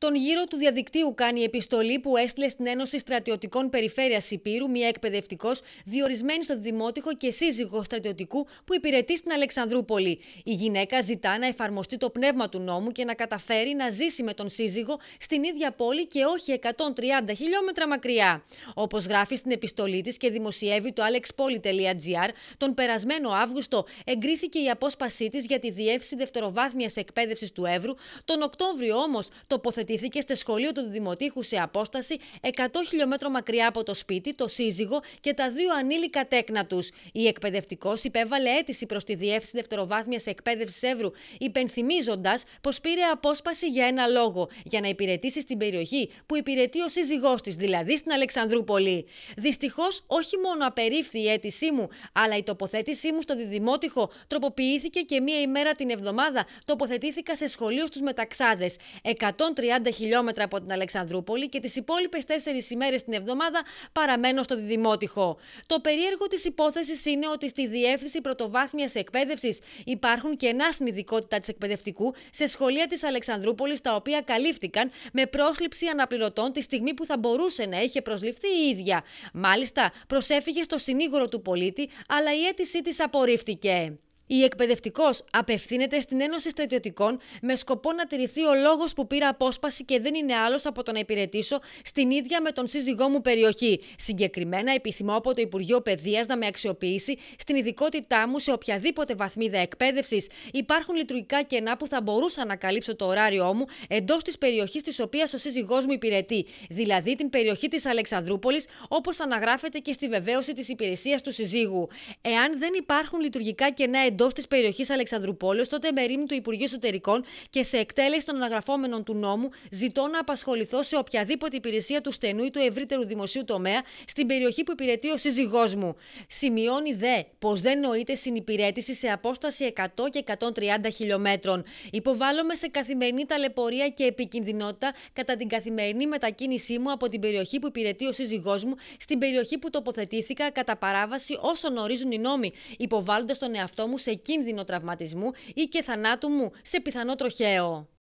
Τον γύρο του διαδικτύου κάνει η επιστολή που έστειλε στην Ένωση Στρατιωτικών Περιφέρειας Υπήρου, μια εκπαιδευτικός, διορισμένη στο Δημότυχο και σύζυγο στρατιωτικού που υπηρετεί στην Αλεξανδρούπολη. Η γυναίκα ζητά να εφαρμοστεί το πνεύμα του νόμου και να καταφέρει να ζήσει με τον σύζυγο στην ίδια πόλη και όχι 130 χιλιόμετρα μακριά. Όπως γράφει στην επιστολή της και δημοσιεύει το alexpoli.gr, τον περασμένο Αύγουστο εγκρίθηκε η απόσπασή της για τη διεύθυνση δευτεροβάθμιας εκπαίδευσης του Εύρου, τον Οκτώβριο όμως τοποθετήθηκε τοποθετήθηκε στο σχολείο του Δημοτήχου σε απόσταση 100 χιλιόμετρο μακριά από το σπίτι, το σύζυγο και τα δύο ανήλικα τέκνα τους. Η εκπαιδευτικός υπέβαλε αίτηση προς τη Διεύθυνση Δευτεροβάθμιας Εκπαίδευσης Εύρου, υπενθυμίζοντας πως πήρε απόσπαση για ένα λόγο, για να υπηρετήσει στην περιοχή που υπηρετεί ο σύζυγός της, δηλαδή στην Αλεξανδρούπολη. Δυστυχώς, όχι μόνο απερίφθη η αίτησή μου, αλλά η τοποθέτησή μου στο Δημότυχο τροποποιήθηκε και μία ημέρα την εβδομάδα τοποθετήθηκα σε σχολείο στους Μεταξάδες χιλιόμετρα από την Αλεξανδρούπολη και τις υπόλοιπες 4 ημέρες την εβδομάδα παραμένω στο Δημότυχο. Το περίεργο της υπόθεσης είναι ότι στη διεύθυνση πρωτοβάθμιας εκπαίδευσης υπάρχουν κενά στην ειδικότητα της εκπαιδευτικού σε σχολεία της Αλεξανδρούπολης τα οποία καλύφθηκαν με πρόσληψη αναπληρωτών τη στιγμή που θα μπορούσε να είχε προσληφθεί η ίδια. Μάλιστα, προσέφυγε στο συνήγορο του πολίτη, αλλά η αίτησή της απορρίφθηκε. Η εκπαιδευτικός απευθύνεται στην Ένωση Στρατιωτικών με σκοπό να τηρηθεί ο λόγος που πήρα απόσπαση και δεν είναι άλλος από το να υπηρετήσω στην ίδια με τον σύζυγό μου περιοχή. Συγκεκριμένα, επιθυμώ από το Υπουργείο Παιδείας να με αξιοποιήσει στην ειδικότητά μου σε οποιαδήποτε βαθμίδα εκπαίδευσης. Υπάρχουν λειτουργικά κενά που θα μπορούσα να καλύψω το ωράριό μου εντός της περιοχής της οποίας ο σύζυγός μου υπηρετεί, δηλαδή την περιοχή της Αλεξανδρούπολης, όπως αναγράφεται και στη βεβαίωση της υπηρεσίας του συζύγου. Εάν δεν υπάρχουν λειτουργικά κενά εντός της περιοχής Αλεξανδρουπόλεω, τότε μερίμνη του Υπουργείου Εσωτερικών και σε εκτέλεση των αναγραφόμενων του νόμου, ζητώ να απασχοληθώ σε οποιαδήποτε υπηρεσία του στενού ή του ευρύτερου δημοσίου τομέα στην περιοχή που υπηρετεί ο σύζυγός μου. Σημειώνει δε πως δεν νοείται συνυπηρέτηση σε απόσταση 100 και 130 χιλιόμετρων. Υποβάλλομαι σε καθημερινή ταλαιπωρία και επικινδυνότητα κατά την καθημερινή μετακίνησή μου από την περιοχή που υπηρετεί ο σύζυγός μου στην περιοχή που τοποθετήθηκα κατά παράβαση όσων ορίζουν οι νόμοι, υποβάλλοντας τον εαυτό μου σε σε κίνδυνο τραυματισμού ή και θανάτου μου σε πιθανό τροχαίο.